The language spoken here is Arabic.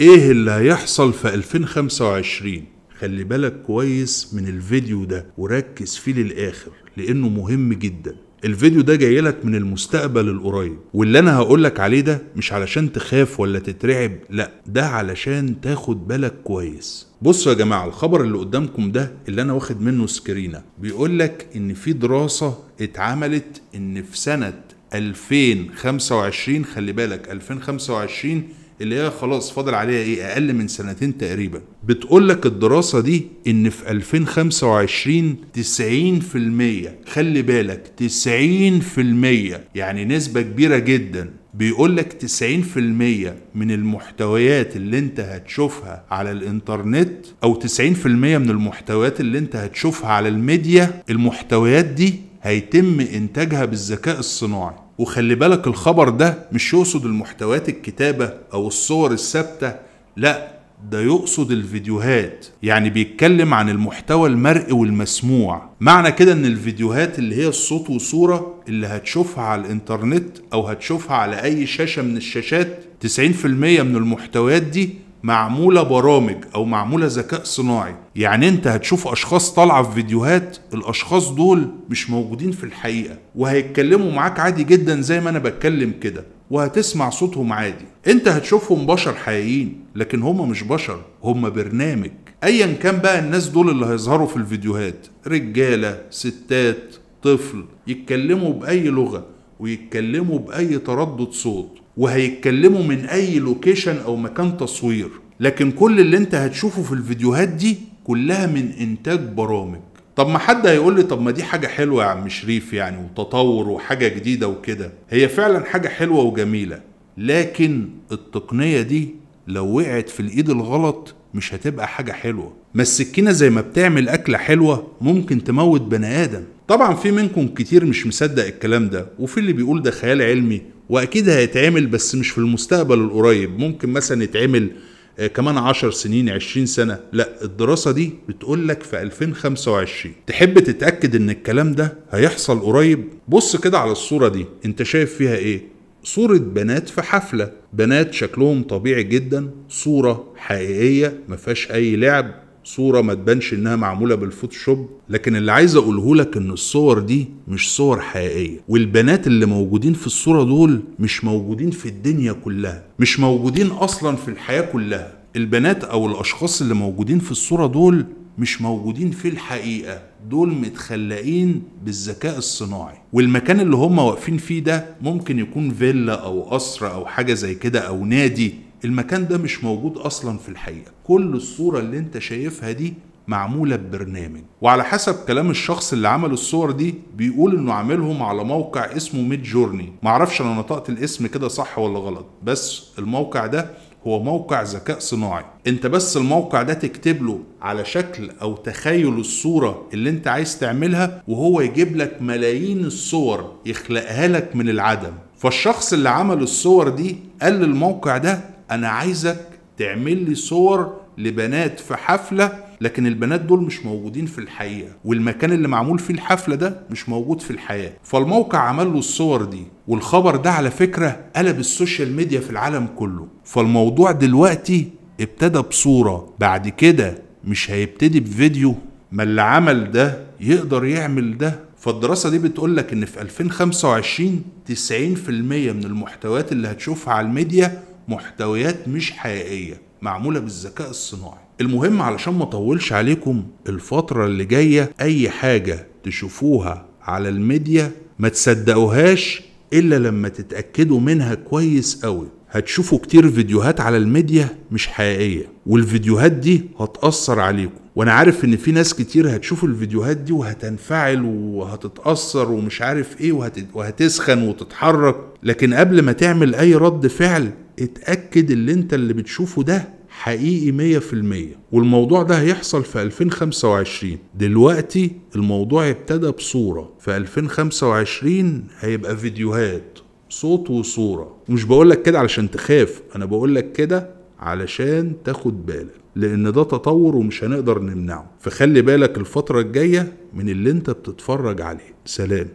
ايه اللي هيحصل في 2025 خلي بالك كويس من الفيديو ده وركز فيه للاخر لانه مهم جدا الفيديو ده جاي لك من المستقبل القريب واللي انا هقول لك عليه ده مش علشان تخاف ولا تترعب لا ده علشان تاخد بالك كويس بصوا يا جماعه الخبر اللي قدامكم ده اللي انا واخد منه سكرينه بيقول لك ان في دراسه اتعملت ان في سنه 2025 خلي بالك 2025 اللي هي خلاص فاضل عليها ايه اقل من سنتين تقريبا بتقول لك الدراسه دي ان في 2025 90% خلي بالك 90% يعني نسبه كبيره جدا بيقول لك 90% من المحتويات اللي انت هتشوفها على الانترنت او 90% من المحتويات اللي انت هتشوفها على الميديا المحتويات دي هيتم انتاجها بالذكاء الصناعي وخلي بالك الخبر ده مش يقصد المحتويات الكتابة أو الصور الثابتة لأ ده يقصد الفيديوهات يعني بيتكلم عن المحتوى المرئي والمسموع معنى كده ان الفيديوهات اللي هي الصوت وصورة اللي هتشوفها على الانترنت او هتشوفها على اي شاشة من الشاشات 90% من المحتويات دي معمولة برامج أو معمولة ذكاء صناعي يعني أنت هتشوف أشخاص طالعة في فيديوهات الأشخاص دول مش موجودين في الحقيقة وهيتكلموا معاك عادي جدا زي ما أنا بتكلم كده وهتسمع صوتهم عادي أنت هتشوفهم بشر حقيقيين لكن هم مش بشر هم برنامج أيا كان بقى الناس دول اللي هيظهروا في الفيديوهات رجالة ستات طفل يتكلموا بأي لغة ويتكلموا بأي تردد صوت وهيتكلموا من اي لوكيشن او مكان تصوير لكن كل اللي انت هتشوفه في الفيديوهات دي كلها من انتاج برامج طب ما حد هيقول لي طب ما دي حاجه حلوه يا عم شريف يعني وتطور وحاجه جديده وكده هي فعلا حاجه حلوه وجميله لكن التقنيه دي لو وقعت في الايد الغلط مش هتبقى حاجه حلوه ما السكينه زي ما بتعمل اكله حلوه ممكن تموت بني ادم طبعا في منكم كتير مش مصدق الكلام ده وفي اللي بيقول ده خيال علمي واكيد هيتعمل بس مش في المستقبل القريب ممكن مثلا يتعمل آه، كمان 10 سنين 20 سنه لا الدراسه دي بتقول لك في 2025 تحب تتاكد ان الكلام ده هيحصل قريب بص كده على الصوره دي انت شايف فيها ايه صورة بنات في حفلة بنات شكلهم طبيعي جدا صورة حقيقية مفيهاش أي لعب صورة ما تبانش انها معمولة بالفوتوشوب لكن اللي عايز اقوله لك ان الصور دي مش صور حقيقية والبنات اللي موجودين في الصورة دول مش موجودين في الدنيا كلها مش موجودين اصلا في الحياة كلها البنات او الاشخاص اللي موجودين في الصورة دول مش موجودين في الحقيقة دول متخلقين بالذكاء الصناعي والمكان اللي هم واقفين فيه ده ممكن يكون فيلا او قصر او حاجة زي كده او نادي المكان ده مش موجود اصلا في الحقيقه كل الصوره اللي انت شايفها دي معموله ببرنامج وعلى حسب كلام الشخص اللي عمل الصور دي بيقول انه عاملهم على موقع اسمه ميد جورني معرفش انا نطقت الاسم كده صح ولا غلط بس الموقع ده هو موقع ذكاء صناعي انت بس الموقع ده تكتب له على شكل او تخيل الصورة اللي انت عايز تعملها وهو يجيب لك ملايين الصور يخلقها لك من العدم فالشخص اللي عمل الصور دي قال للموقع ده انا عايزك تعمل لي صور لبنات في حفله لكن البنات دول مش موجودين في الحقيقه والمكان اللي معمول فيه الحفله ده مش موجود في الحياه فالموقع عمل له الصور دي والخبر ده على فكره قلب السوشيال ميديا في العالم كله فالموضوع دلوقتي ابتدى بصوره بعد كده مش هيبتدي بفيديو ما اللي عمل ده يقدر يعمل ده فالدراسة دي بتقول لك إن في 2025 90% من المحتويات اللي هتشوفها على الميديا محتويات مش حقيقيه معموله بالذكاء الصناعي المهم علشان ما اطولش عليكم الفتره اللي جايه اي حاجه تشوفوها على الميديا ما تصدقوهاش الا لما تتاكدوا منها كويس قوي هتشوفوا كتير فيديوهات على الميديا مش حقيقيه والفيديوهات دي هتاثر عليكم وانا عارف ان في ناس كتير هتشوف الفيديوهات دي وهتنفعل وهتتاثر ومش عارف ايه وهتسخن وتتحرك لكن قبل ما تعمل اي رد فعل اتأكد اللي انت اللي بتشوفه ده حقيقي 100% والموضوع ده هيحصل في 2025 دلوقتي الموضوع ابتدى بصورة في 2025 هيبقى فيديوهات صوت وصورة ومش بقولك كده علشان تخاف أنا بقولك كده علشان تاخد بالك لأن ده تطور ومش هنقدر نمنعه فخلي بالك الفترة الجاية من اللي انت بتتفرج عليه سلام